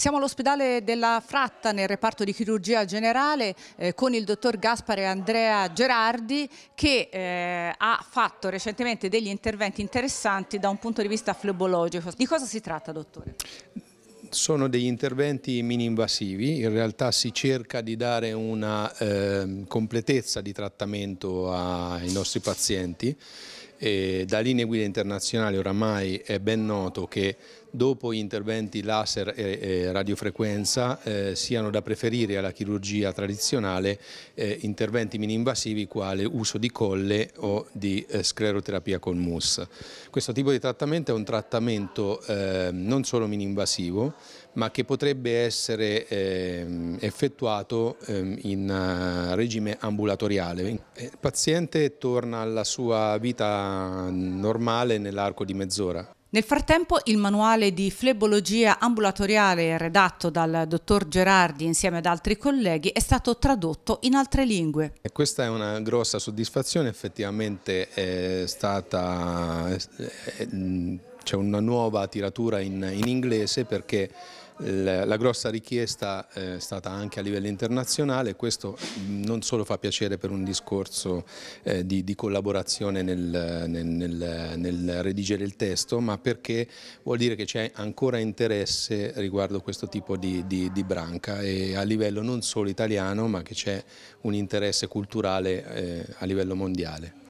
Siamo all'ospedale della Fratta nel reparto di chirurgia generale eh, con il dottor Gaspare Andrea Gerardi che eh, ha fatto recentemente degli interventi interessanti da un punto di vista flebologico. Di cosa si tratta dottore? sono degli interventi mini-invasivi, in realtà si cerca di dare una eh, completezza di trattamento ai nostri pazienti e da linee guida internazionali oramai è ben noto che dopo gli interventi laser e, radiofrequenza eh, siano da preferire alla chirurgia tradizionale eh, interventi mini-invasivi quale uso di colle o di eh, scleroterapia con mousse. Questo tipo di trattamento è un trattamento ehm, non solo mini-invasivo ma che potrebbe essere ehm, effettuato ehm, in eh, regime ambulatoriale. Il paziente torna alla sua vita normale nell'arco di mezz'ora. Nel frattempo il manuale di flebologia ambulatoriale redatto dal dottor Gerardi insieme ad altri colleghi è stato tradotto in altre lingue. E questa è una grossa soddisfazione, effettivamente è stata eh, eh, c'è una nuova tiratura in, in inglese perché la grossa richiesta eh, è stata anche a livello internazionale, questo mm, non solo fa piacere per un discorso eh, di, di collaborazione nel, nel, nel, nel, redigere il testo, ma perché vuol dire che c'è ancora interesse riguardo questo tipo di, di, di, branca e a livello non solo italiano ma che c'è un interesse culturale eh, a livello mondiale.